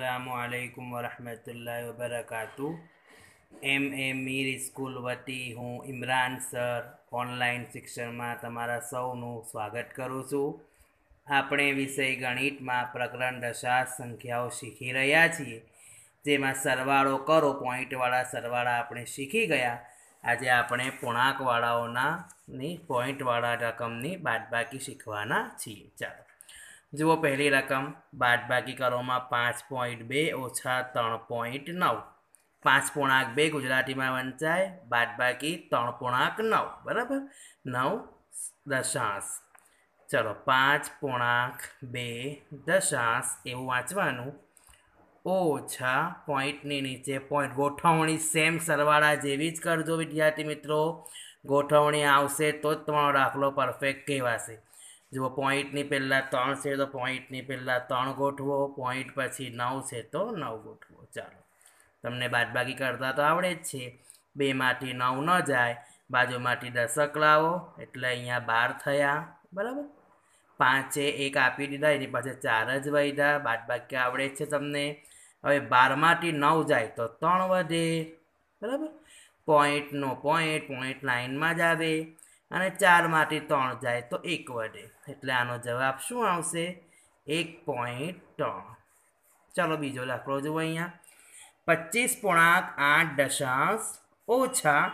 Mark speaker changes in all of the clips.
Speaker 1: અસલામુઆલૈકુમ વરહમતુલ્લાહ વબરકાતુ એમ એ Mir school વતી હું Imran sir online શિક્ષણમાં તમારા સૌનું સ્વાગત કરું છું આપણે વિષય ગણિતમાં પ્રકરણ દશાંશ સંખ્યાઓ શીખી રહ્યા છીએ જેમાં સરવાળો કરો પોઈન્ટવાળા સરવાળા આપણે શીખી ગયા આજે આપણે પૂર્ણાંકવાળાઓના ની પોઈન્ટવાળા રકમની બાદબાકી શીખવાના છીએ ચાલો જુઓ પહેલી રકમ બાદ બાકી કરવામાં પાંચ પોઈન્ટ બે ઓછા ત્રણ પોઈન્ટ નવ પાંચ પૂર્ણાંક બે ગુજરાતીમાં વંચાય બાદ બાકી ત્રણ પૂર્ણાંક નવ બરાબર નવ દશાંશ ચલો પાંચ પૂર્ણાંક બે દશાંશ એવું વાંચવાનું ઓછા પોઈન્ટની નીચે પોઈન્ટ ગોઠવણી સેમ સરવાળા જેવી જ કરજો વિદ્યાર્થી મિત્રો ગોઠવણી આવશે તો જ તમારો દાખલો પરફેક્ટ કહેવાશે જુઓ પોઈન્ટની પહેલાં ત્રણ છે તો પોઈન્ટની પહેલાં ત્રણ ગોઠવો પોઈન્ટ પછી નવ છે તો નવ ગોઠવો ચાલો તમને બાદબાકી કરતાં તો આવડે જ છે બેમાંથી નવ ન જાય બાજુમાંથી દશક લાવો એટલે અહીંયા બાર થયા બરાબર પાંચે એક આપી દીધા એની પાસે ચાર જ વધ્યા બાદબાકી આવડે છે તમને હવે બારમાંથી નવ જાય તો ત્રણ વધે બરાબર પોઈન્ટનો પોઈન્ટ પોઈન્ટ લાઇનમાં જ આવે અને ચારમાંથી ત્રણ જાય તો એક વધે એટલે આનો જવાબ શું આવશે એક પોઈન્ટ ત્રણ ચાલો બીજો દાખલો જુઓ અહીંયા પચીસ પૂર્ણાંક આઠ દશાંશ ઓછા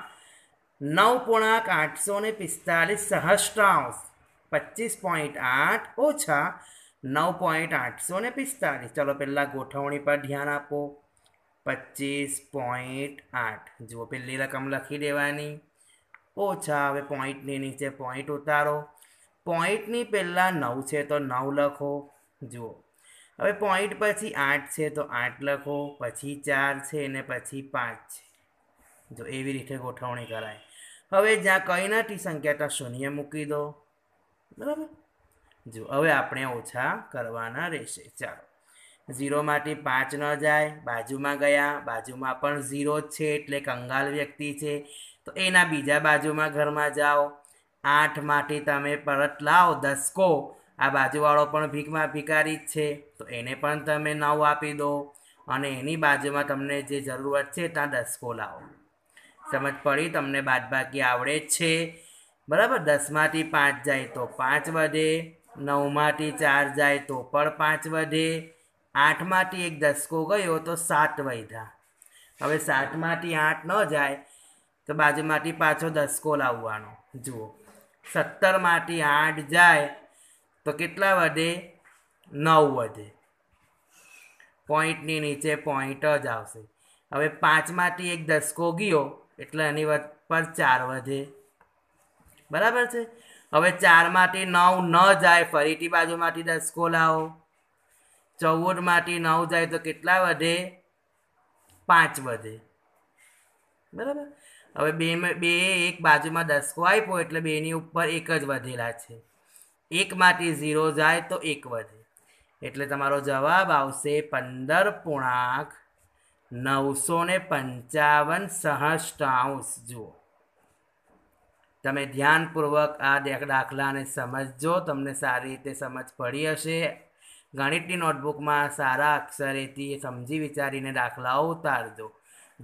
Speaker 1: નવ પૂર્ણાંક આઠસો ને પિસ્તાલીસ સહસ્ત્રાંશ પચીસ પોઈન્ટ આઠ ઓછા નવ પોઈન્ટ આઠસો ને પિસ્તાલીસ ચલો પહેલાં ગોઠવણી પર ધ્યાન આપો પચીસ પોઈન્ટ આઠ જુઓ પહેલી રકમ લખી દેવાની ઓછા હવે પોઈન્ટની નીચે પોઈન્ટ ઉતારો પોઈન્ટની પહેલાં નવ છે તો નવ લખો જુઓ હવે પોઈન્ટ પછી આઠ છે તો આઠ લખો પછી ચાર છે ને પછી પાંચ છે જો એવી રીતે ગોઠવણી કરાય હવે જ્યાં કઈ નથી સંખ્યા ત્યાં શૂન્ય મૂકી દો બરાબર જો હવે આપણે ઓછા કરવાના રહેશે ચાલો ઝીરોમાંથી પાંચ ન જાય બાજુમાં ગયા બાજુમાં પણ ઝીરો છે એટલે કંગાલ વ્યક્તિ છે તો એના બીજા બાજુમાં ઘરમાં જાઓ આઠમાંથી તમે પરત લાવો દસકો આ બાજુવાળો પણ ભીખમાં ભિકારી જ છે તો એને પણ તમે નવ આપી દો અને એની બાજુમાં તમને જે જરૂરત છે ત્યાં દસકો લાવો સમજ પડી તમને બાદબાકી આવડે જ છે બરાબર દસમાંથી પાંચ જાય તો પાંચ વધે નવમાંથી ચાર જાય તો પણ પાંચ વધે આઠમાંથી એક દસકો ગયો તો સાત વધ્યા હવે સાતમાંથી આઠ ન જાય તો બાજુમાંથી પાછો દસકો લાવવાનો જુઓ સત્તરમાંથી આઠ જાય તો કેટલા વધે નવ વધે પોઈન્ટની નીચે પોઈન્ટ જ આવશે હવે પાંચમાંથી એક દસકો ગયો એટલે એની પર ચાર વધે બરાબર છે હવે ચારમાંથી નવ ન જાય ફરીથી બાજુમાંથી દસકો લાવો ચૌદમાંથી નવ જાય તો કેટલા વધે પાંચ વધે બરાબર હવે બેમાં બે એક બાજુમાં દસકો આપ્યો એટલે બેની ઉપર એક જ વધેલા છે એકમાંથી ઝીરો જાય તો એક વધે એટલે તમારો જવાબ આવશે પંદર પૂર્ણાંક નવસો ને પંચાવન સહસ્ટાંશ જુઓ તમે ધ્યાનપૂર્વક આ દાખલાને સમજજો તમને સારી રીતે સમજ પડી હશે ગણિતની નોટબુકમાં સારા અક્ષરેથી સમજી વિચારીને દાખલાઓ ઉતારજો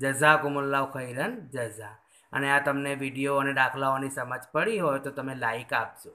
Speaker 1: જઝાકુમુલ્લાહ ખૈરન જઝા અને આ તમને વિડીયો અને દાખલાઓની સમજ પડી હોય તો તમે લાઈક આપજો